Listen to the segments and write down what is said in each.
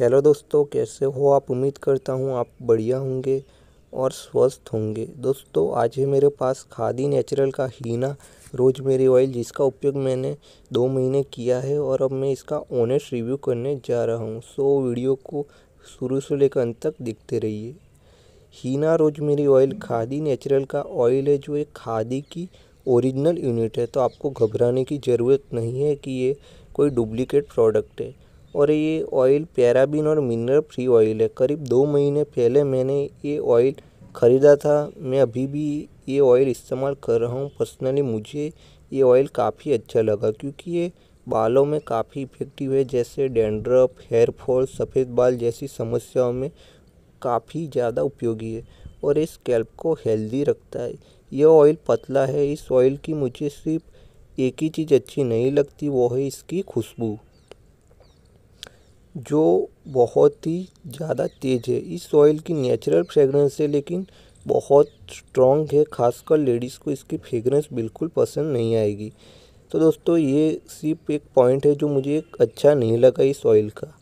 hello दोस्तों कैसे हो आप उम्मीद करता हूँ आप बढ़िया होंगे और स्वस्थ होंगे दोस्तों आज है मेरे पास खादी नेचुरल का हीना रोजमेरी ऑयल जिसका उपयोग मैंने दो महीने किया है और अब मैं इसका ऑनेस्ट रिव्यू करने जा रहा हूँ सो वीडियो को शुरू से लेकर अंत तक देखते रहिए Heena rosemary oil Khadi natural का ऑयल है जो एक खादी की ओरिजिनल यूनिट है तो आपको घबराने की ज़रूरत नहीं है कि ये कोई डुप्लीकेट प्रोडक्ट है और ये ऑयल पैराबीन और मिनरल फ्री ऑयल है करीब दो महीने पहले मैंने ये ऑयल ख़रीदा था मैं अभी भी ये ऑयल इस्तेमाल कर रहा हूँ पर्सनली मुझे ये ऑयल काफ़ी अच्छा लगा क्योंकि ये बालों में काफ़ी इफ़ेक्टिव है जैसे डेंड्रफ हेयर फॉल सफ़ेद बाल जैसी समस्याओं में काफ़ी ज़्यादा उपयोगी है और इस स्कैल्प को हेल्दी रखता है यह ऑयल पतला है इस ऑयल की मुझे सिर्फ एक ही चीज़ अच्छी नहीं लगती वो है इसकी खुशबू जो बहुत ही ज़्यादा तेज़ है इस ऑयल की नेचुरल फ्रेगरेंस है लेकिन बहुत स्ट्रॉन्ग है खासकर लेडीज़ को इसकी फ्रेगरेंस बिल्कुल पसंद नहीं आएगी तो दोस्तों ये सिर्फ एक पॉइंट है जो मुझे अच्छा नहीं लगा इस ऑयल का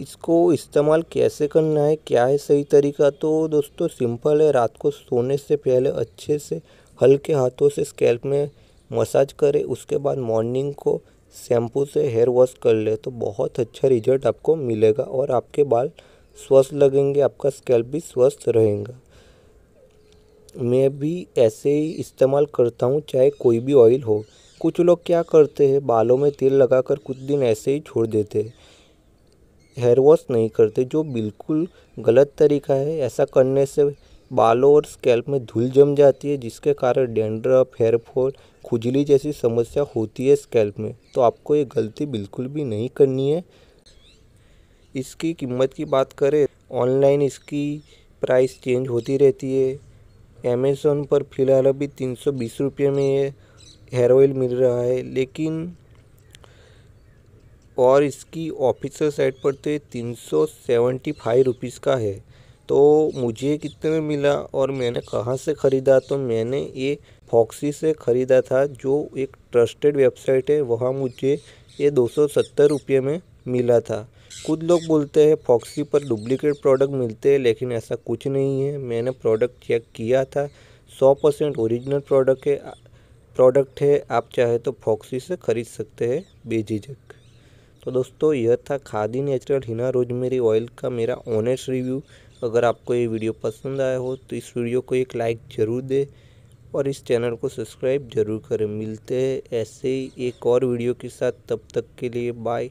इसको इस्तेमाल कैसे करना है क्या है सही तरीका तो दोस्तों सिंपल है रात को सोने से पहले अच्छे से हल्के हाथों से स्कैल्प में मसाज करें उसके बाद मॉर्निंग को शैम्पू से हेयर वॉश कर ले तो बहुत अच्छा रिजल्ट आपको मिलेगा और आपके बाल स्वस्थ लगेंगे आपका स्कैल्प भी स्वस्थ रहेगा मैं भी ऐसे ही इस्तेमाल करता हूँ चाहे कोई भी ऑयल हो कुछ लोग क्या करते हैं बालों में तेल लगाकर कुछ दिन ऐसे ही छोड़ देते हैं हेयर वॉश नहीं करते जो बिल्कुल गलत तरीका है ऐसा करने से बालों और स्कैल्प में धूल जम जाती है जिसके कारण डेंड्रफ हेयर फॉल खुजली जैसी समस्या होती है स्कैल्प में तो आपको ये गलती बिल्कुल भी नहीं करनी है इसकी कीमत की बात करें ऑनलाइन इसकी प्राइस चेंज होती रहती है अमेज़ोन पर फ़िलहाल अभी तीन सौ बीस रुपये में ये हेयर ऑयल मिल रहा है लेकिन और इसकी ऑफिसर साइट पर तो ये तीन सौ सेवेंटी फाइव रुपीज़ का है तो मुझे कितने में मिला और मैंने कहाँ से ख़रीदा तो मैंने ये फॉक्सी से ख़रीदा था जो एक ट्रस्टेड वेबसाइट है वहाँ मुझे ये दो सौ सत्तर रुपये में मिला था कुछ लोग बोलते हैं फॉक्सी पर डुप्लीकेट प्रोडक्ट मिलते हैं लेकिन ऐसा कुछ नहीं है मैंने प्रोडक्ट चेक किया था सौ परसेंट औरिजिनल प्रोडक्ट है प्रोडक्ट है आप चाहे तो फॉक्सी से ख़रीद सकते हैं बेझिझक तो दोस्तों यह था Khadi natural Hina rosemary oil का मेरा ऑनेस्ट रिव्यू अगर आपको ये वीडियो पसंद आया हो तो इस वीडियो को एक लाइक ज़रूर दे और इस चैनल को सब्सक्राइब जरूर करें मिलते हैं ऐसे ही एक और वीडियो के साथ तब तक के लिए बाय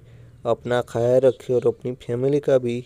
अपना ख्याल रखें और अपनी फैमिली का भी